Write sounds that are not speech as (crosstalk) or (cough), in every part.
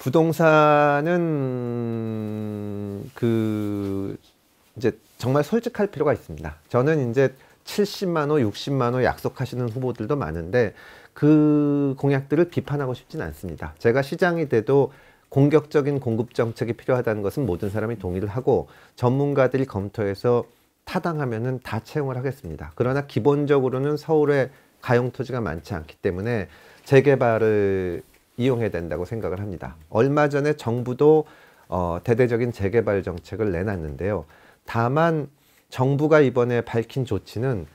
부동산은 그 이제 정말 솔직할 필요가 있습니다. 저는 이제 70만 원, 60만 원 약속하시는 후보들도 많은데 그 공약들을 비판하고 싶진 않습니다. 제가 시장이 돼도 공격적인 공급 정책이 필요하다는 것은 모든 사람이 동의를 하고 전문가들이 검토해서 타당하면은 다 채용을 하겠습니다. 그러나 기본적으로는 서울에 가용 토지가 많지 않기 때문에 재개발을 이용해야 된다고 생각을 합니다. 얼마 전에 정부도 어, 대대적인 재개발 정책을 내놨는데요. 다만 정부가 이번에 밝힌 조치는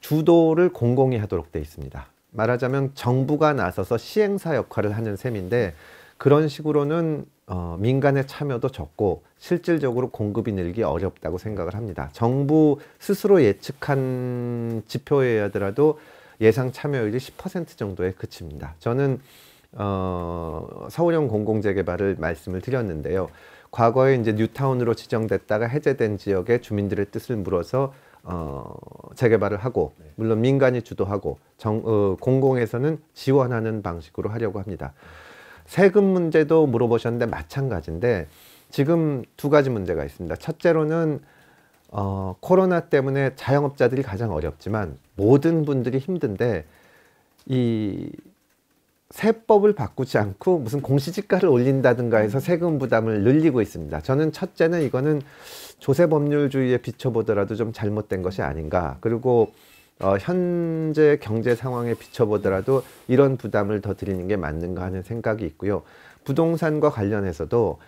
주도를 공공이 하도록 돼 있습니다. 말하자면 정부가 나서서 시행사 역할을 하는 셈인데 그런 식으로는 어, 민간의 참여도 적고 실질적으로 공급이 늘기 어렵다고 생각을 합니다. 정부 스스로 예측한 지표에 하더라도 예상 참여율이 10% 정도에 그칩니다. 저는 어, 서울형 공공재개발을 말씀을 드렸는데요. 과거에 이제 뉴타운으로 지정됐다가 해제된 지역의 주민들의 뜻을 물어서 어, 재개발을 하고 네. 물론 민간이 주도하고 정, 어, 공공에서는 지원하는 방식으로 하려고 합니다. 세금 문제도 물어보셨는데 마찬가지인데 지금 두 가지 문제가 있습니다. 첫째로는 어, 코로나 때문에 자영업자들이 가장 어렵지만 모든 분들이 힘든데 이 세법을 바꾸지 않고 무슨 공시지가를 올린다든가 해서 세금 부담을 늘리고 있습니다. 저는 첫째는 이거는 조세 법률주의에 비춰보더라도 좀 잘못된 것이 아닌가. 그리고 어, 현재 경제 상황에 비춰보더라도 이런 부담을 더 드리는 게 맞는가 하는 생각이 있고요. 부동산과 관련해서도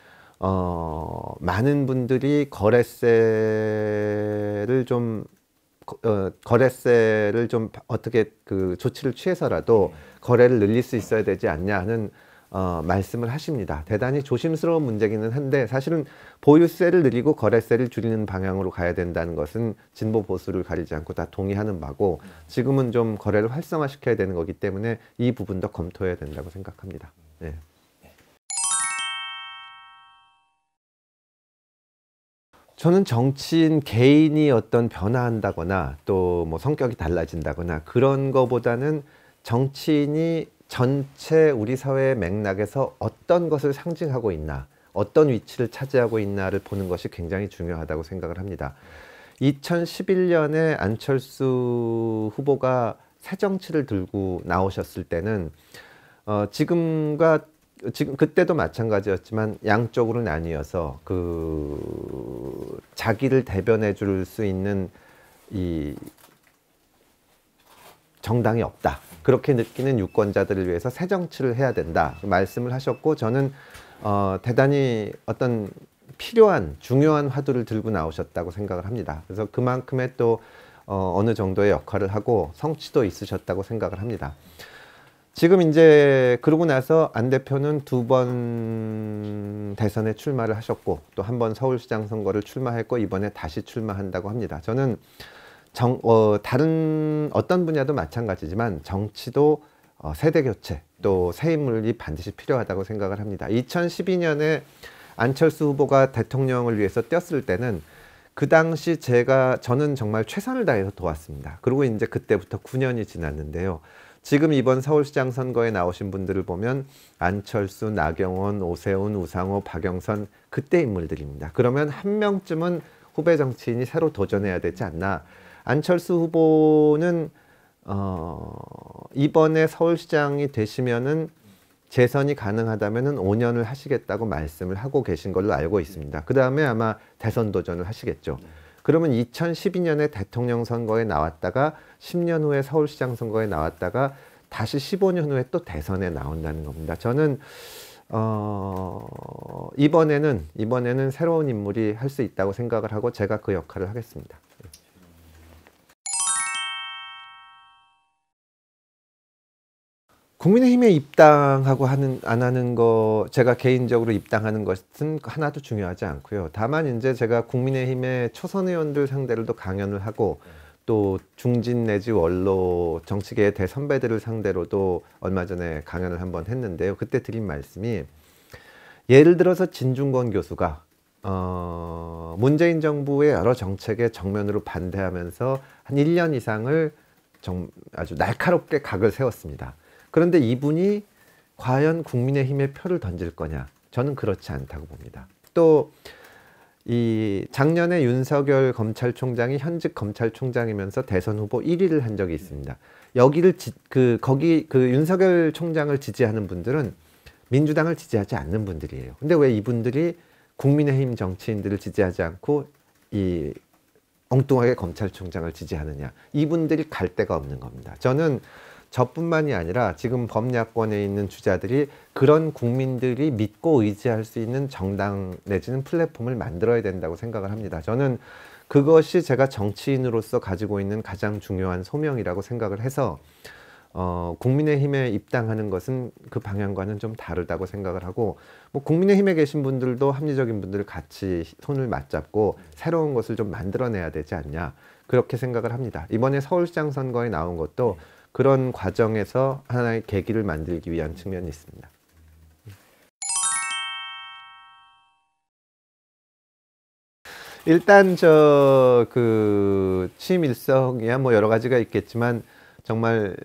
어, 많은 분들이 거래세를 좀 어, 거래세를 좀 어떻게 그 조치를 취해서라도 네. 거래를 늘릴 수 있어야 되지 않냐 는 어, 말씀을 하십니다. 대단히 조심스러운 문제기는 한데 사실은 보유세를 늘리고 거래세를 줄이는 방향으로 가야 된다는 것은 진보 보수를 가리지 않고 다 동의하는 바고 지금은 좀 거래를 활성화시켜야 되는 거기 때문에 이 부분도 검토해야 된다고 생각합니다. 네. 저는 정치인 개인이 어떤 변화한다거나 또뭐 성격이 달라진다거나 그런 거보다는 정치인이 전체 우리 사회의 맥락에서 어떤 것을 상징하고 있나, 어떤 위치를 차지하고 있나를 보는 것이 굉장히 중요하다고 생각을 합니다. 2011년에 안철수 후보가 새 정치를 들고 나오셨을 때는 어, 지금과 지금 그때도 마찬가지였지만 양쪽으로 나뉘어서 그 자기를 대변해 줄 수 있는 이 정당이 없다. 그렇게 느끼는 유권자들을 위해서 새 정치를 해야 된다. 말씀을 하셨고 저는 어, 대단히 어떤 필요한 중요한 화두를 들고 나오셨다고 생각을 합니다. 그래서 그만큼의 또 어, 어느 정도의 역할을 하고 성취도 있으셨다고 생각을 합니다. 지금 이제 그러고 나서 안 대표는 두 번 대선에 출마를 하셨고 또 한 번 서울시장 선거를 출마했고 이번에 다시 출마한다고 합니다. 저는 정, 어, 다른 어떤 분야도 마찬가지지만 정치도 어, 세대 교체 또 새 인물이 반드시 필요하다고 생각을 합니다. 2012년에 안철수 후보가 대통령을 위해서 뛰었을 때는 그 당시 제가 저는 정말 최선을 다해서 도왔습니다. 그리고 이제 그때부터 9년이 지났는데요. 지금 이번 서울시장 선거에 나오신 분들을 보면 안철수, 나경원, 오세훈, 우상호, 박영선 그때 인물들입니다. 그러면 한 명쯤은 후배 정치인이 새로 도전해야 되지 않나 안철수 후보는 어, 이번에 서울시장이 되시면은 재선이 가능하다면은 5년을 하시겠다고 말씀을 하고 계신 걸로 알고 있습니다. 그 다음에 아마 대선 도전을 하시겠죠. 그러면 2012년에 대통령 선거에 나왔다가 10년 후에 서울시장 선거에 나왔다가 다시 15년 후에 또 대선에 나온다는 겁니다. 저는 어, 이번에는 이번에는 새로운 인물이 할 수 있다고 생각을 하고 제가 그 역할을 하겠습니다. 국민의힘에 입당하고 하는 안 하는 거 제가 개인적으로 입당하는 것은 하나도 중요하지 않고요. 다만 이제 제가 국민의힘의 초선 의원들 상대로 도 강연을 하고 또 중진 내지 원로 정치계의 대선배들을 상대로도 얼마 전에 강연을 한번 했는데요. 그때 드린 말씀이 예를 들어서 진중권 교수가 어, 문재인 정부의 여러 정책에 정면으로 반대하면서 한 1년 이상을 정, 아주 날카롭게 각을 세웠습니다. 그런데 이분이 과연 국민의힘에 표를 던질 거냐? 저는 그렇지 않다고 봅니다. 또 이 작년에 윤석열 검찰총장이 현직 검찰총장이면서 대선 후보 1위를 한 적이 있습니다. 여기를 지, 그 거기 그 윤석열 총장을 지지하는 분들은 민주당을 지지하지 않는 분들이에요. 근데 왜 이분들이 국민의힘 정치인들을 지지하지 않고 이 엉뚱하게 검찰총장을 지지하느냐? 이분들이 갈 데가 없는 겁니다. 저는 저뿐만이 아니라 지금 법야권에 있는 주자들이 그런 국민들이 믿고 의지할 수 있는 정당 내지는 플랫폼을 만들어야 된다고 생각을 합니다. 저는 그것이 제가 정치인으로서 가지고 있는 가장 중요한 소명이라고 생각을 해서 어, 국민의힘에 입당하는 것은 그 방향과는 좀 다르다고 생각을 하고 뭐 국민의힘에 계신 분들도 합리적인 분들 같이 손을 맞잡고 새로운 것을 좀 만들어내야 되지 않냐 그렇게 생각을 합니다. 이번에 서울시장 선거에 나온 것도 그런 과정에서 하나의 계기를 만들기 위한 측면이 있습니다. 일단 저그 취임일성이야 뭐 여러 가지가 있겠지만 정말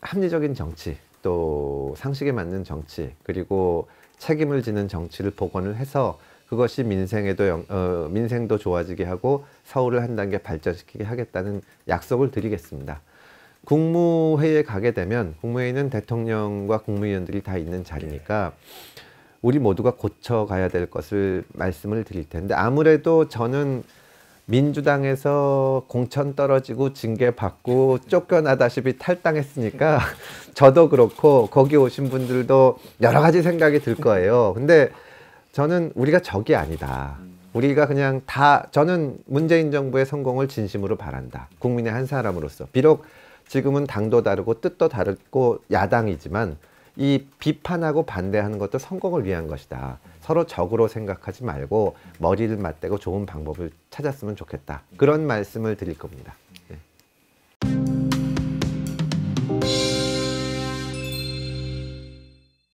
합리적인 정치 또 상식에 맞는 정치 그리고 책임을 지는 정치를 복원을 해서 그것이 민생에도 영, 어, 민생도 좋아지게 하고 서울을 한 단계 발전시키게 하겠다는 약속을 드리겠습니다. 국무회의에 가게 되면 국무회의는 대통령과 국무위원들이 다 있는 자리니까 우리 모두가 고쳐가야 될 것을 말씀을 드릴 텐데 아무래도 저는 민주당에서 공천 떨어지고 징계 받고 쫓겨나다시피 탈당했으니까 (laughs) 저도 그렇고 거기 오신 분들도 여러 가지 생각이 들 거예요. 근데 저는 우리가 적이 아니다. 우리가 그냥 다 저는 문재인 정부의 성공을 진심으로 바란다. 국민의 한 사람으로서 비록 지금은 당도 다르고 뜻도 다르고 야당이지만 이 비판하고 반대하는 것도 성공을 위한 것이다. 서로 적으로 생각하지 말고 머리를 맞대고 좋은 방법을 찾았으면 좋겠다. 그런 말씀을 드릴 겁니다.